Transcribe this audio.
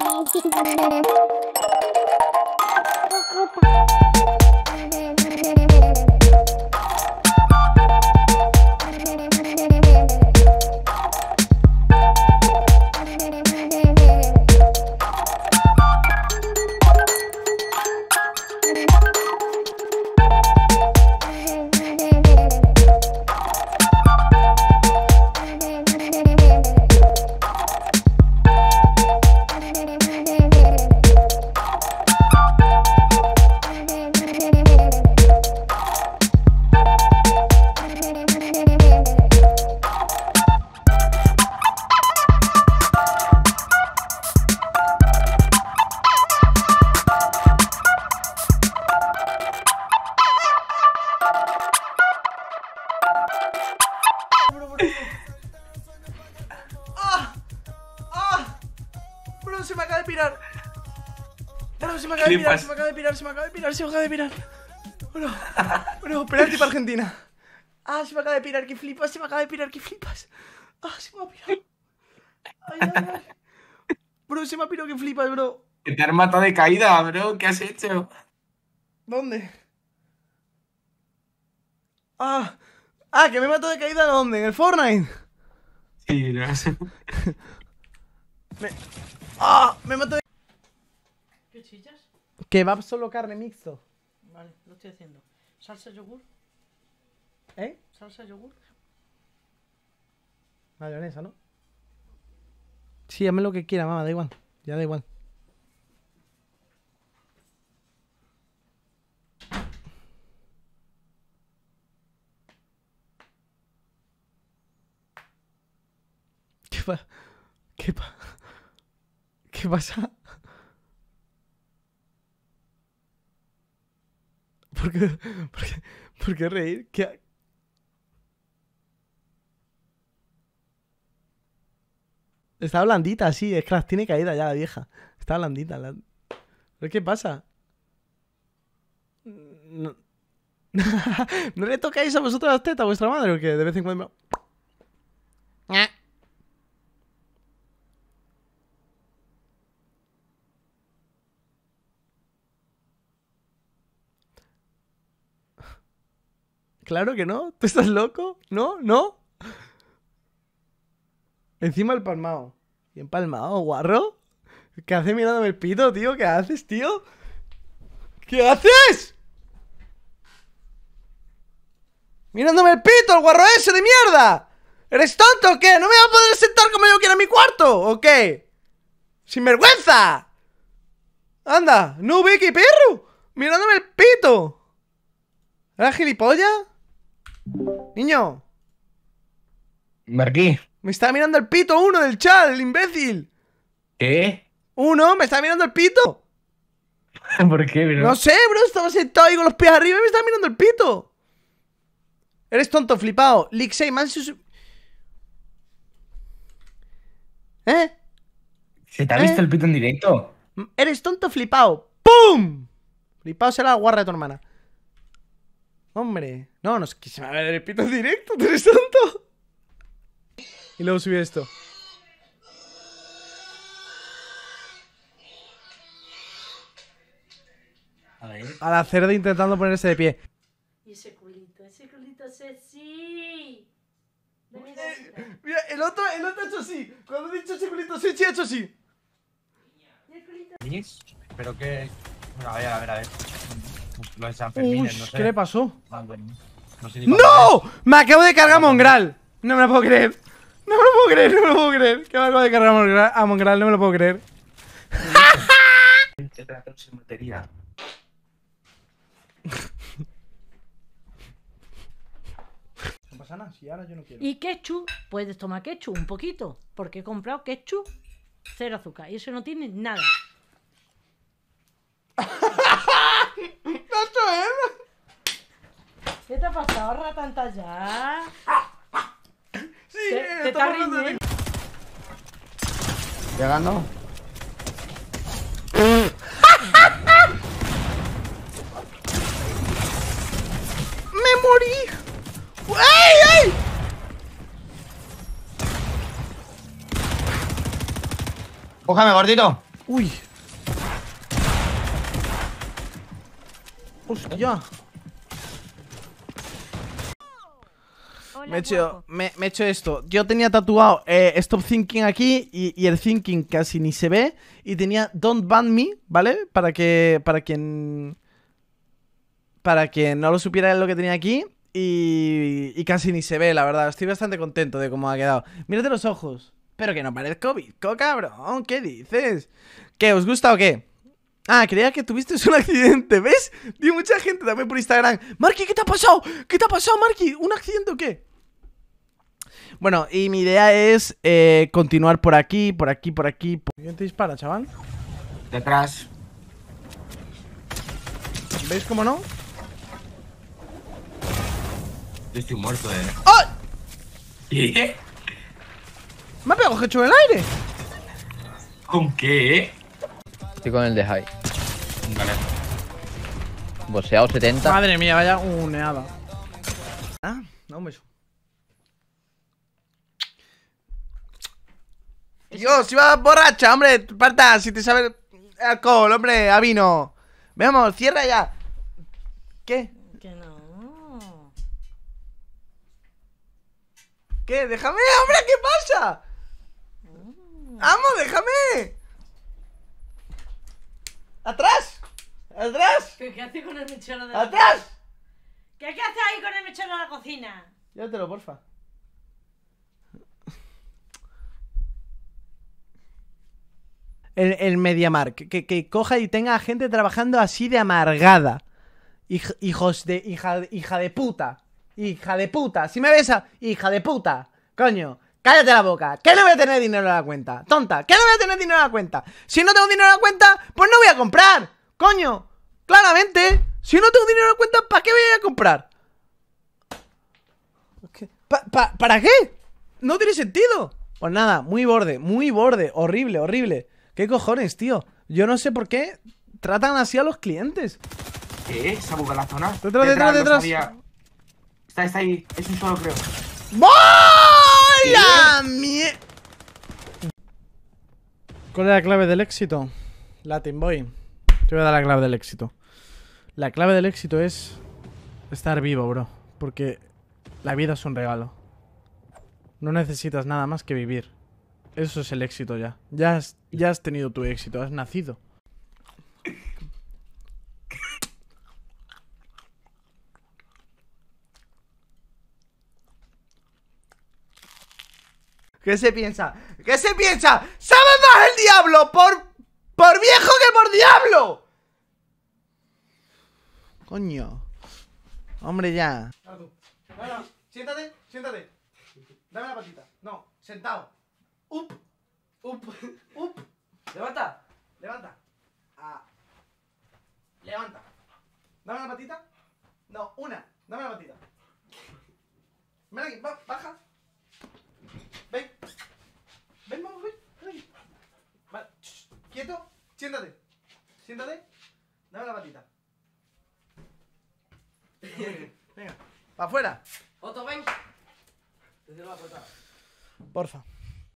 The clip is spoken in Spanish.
我我打。se me acaba de pirar, se me acaba de pirar, se me acaba de pirar, se me acaba de pirar. para Argentina. Ah, se me acaba de pirar, que flipas, se me acaba de pirar, que flipas. Ah, se me ha pirado. Ay, ay, ay. Bro, se me ha pirado, que flipas, bro. Que te han matado de caída, bro, ¿qué has hecho? ¿Dónde? Ah, ah, que me he matado de caída, ¿dónde? ¿En el Fortnite? Sí, no sé. me... Ah, me matado de... ¿Qué chillas? Que va solo carne mixto. Vale, lo estoy haciendo. Salsa yogur. ¿Eh? Salsa yogur. Mayonesa, ¿no? Sí, hazme lo que quiera, mamá, da igual. Ya da igual. ¿Qué pasa? ¿Qué, pasa? ¿Qué pasa? ¿Por qué, reír? Está blandita, sí, es que tiene caída ya la vieja. Está blandita. qué pasa? No... le tocáis a vosotros las tetas a vuestra madre o qué? De vez en cuando... Me... Ah. Claro que no. ¿Tú estás loco? ¿No? ¿No? Encima el palmao. ¿Y palmao? guarro? ¿Qué haces mirándome el pito, tío? ¿Qué haces, tío? ¿Qué haces? Mirándome el pito, el guarro ese de mierda. ¿Eres tonto o qué? ¿No me va a poder sentar como yo quiero en mi cuarto o qué? ¡Sin vergüenza! Anda, no Vicky perro. Mirándome el pito. ¿Era gilipollas? Niño. Marquí. Me está mirando el pito uno del chat, el imbécil. ¿Qué? Uno, me está mirando el pito. ¿Por qué, bro? No sé, bro, estaba sentado ahí con los pies arriba y me está mirando el pito. Eres tonto, flipado. Lixey, Mansus. ¿Eh? ¿Se te ha visto ¿Eh? el pito en directo? Mm, eres tonto, flipado. ¡Pum! Flipado será la guarra de tu hermana. Hombre, no, nos que se me va a ver el pito directo, tú eres Y luego subí esto. A ver. A la cerda intentando ponerse de pie. Y ese culito, ese culito se, sí. mira, el otro, el otro ha hecho así. Cuando he dicho ese culito sí ha hecho así. culito? ¿Pero qué? A ver, a ver, a ver. Pues, ¿Qué le pasó? No, Me acabo de cargar a Mongral. No me lo puedo creer. No me lo puedo creer, no me lo puedo creer. Que me acabo de cargar a Mongral, a Mongral no me lo puedo creer. ¡Ja, yo no quiero. Y ketchup, puedes tomar ketchup un poquito, porque he comprado ketchup cero azúcar y eso no tiene nada. ¿Qué te ha pasado, ratanta ya? Sí, te, eh, está riendo. Llegando. ¡Me morí! ¡Ey, ey! Cójame, gordito. Uy. Hostia. Me he, hecho, me, hecho esto. Yo tenía tatuado eh, Stop Thinking aquí y, el Thinking casi ni se ve. Y tenía Don't Ban Me, ¿vale? Para que. Para quien. Para que no lo supiera lo que tenía aquí. Y, casi ni se ve, la verdad. Estoy bastante contento de cómo ha quedado. Mírate los ojos. Pero que no parezco bizco, cabrón. ¿Qué dices? ¿Qué? ¿Os gusta o qué? Ah, creía que tuviste un accidente, ¿ves? Dio mucha gente también por Instagram. Marky, ¿qué te ha pasado? ¿Qué te ha pasado, Marky? ¿Un accidente o qué? Bueno, y mi idea es eh, continuar por aquí, por aquí, por aquí. ¿Quién te dispara, chaval? Detrás. ¿Veis cómo no? estoy muerto, eh. ¡Oh! ¿Qué? ¿Me ha pegado hecho en el aire? ¿Con qué? Eh? Estoy con el de high. Vale. Boseado 70. Madre mía, vaya uneada. Ah, no me Dios, va borracha, hombre. Parta, si te sabe alcohol, hombre, a vino. Vamos, cierra ya. ¿Qué? Que no. ¿Qué? Déjame, hombre, ¿qué pasa? Mm. ¡Amo, déjame! ¡Atrás! ¡Atrás! ¿Qué, qué hace con el mechero de la ¡Atrás! ¿Qué, ¿Qué hace ahí con el mechero de la cocina? Llévatelo, porfa. el, el MediaMark, que, coja y tenga a gente trabajando así de amargada. hijos de. Hija, hija de puta. Hija de puta. Si me besa, hija de puta. Coño. Cállate la boca. ¿Qué no voy a tener dinero en la cuenta? Tonta. ¿Qué no voy a tener dinero en la cuenta? Si no tengo dinero en la cuenta, pues no voy a comprar. Coño. Claramente. Si no tengo dinero en la cuenta, ¿para qué voy a comprar? para qué? No tiene sentido. Pues nada, muy borde, muy borde. Horrible, horrible. ¿Qué cojones, tío? Yo no sé por qué tratan así a los clientes. ¿Qué? Se ha la zona. Detrás, detrás, detrás. Está, está ahí. Es un solo, creo. ¡Vaya! mierda! ¿Cuál es la clave del éxito? Latin Boy. Te voy a dar la clave del éxito. La clave del éxito es estar vivo, bro. Porque la vida es un regalo. No necesitas nada más que vivir. Eso es el éxito ya. Ya has, ya has tenido tu éxito, has nacido. ¿Qué se piensa? ¿Qué se piensa? ¡Sábado más el diablo por, por viejo que por diablo! Coño. Hombre, ya. siéntate, siéntate. Dame la patita. No, sentado. Up. Up. Up. Levanta. Levanta. Ah. Levanta. Dame la patita. No, una. Dame la patita. Ven aquí, baja. Ven. Ven, vamos, ven. Ven aquí. Vale. Quieto. Siéntate. Siéntate. Dame la patita. Venga. Para afuera. Otto, ven. Te la Porfa.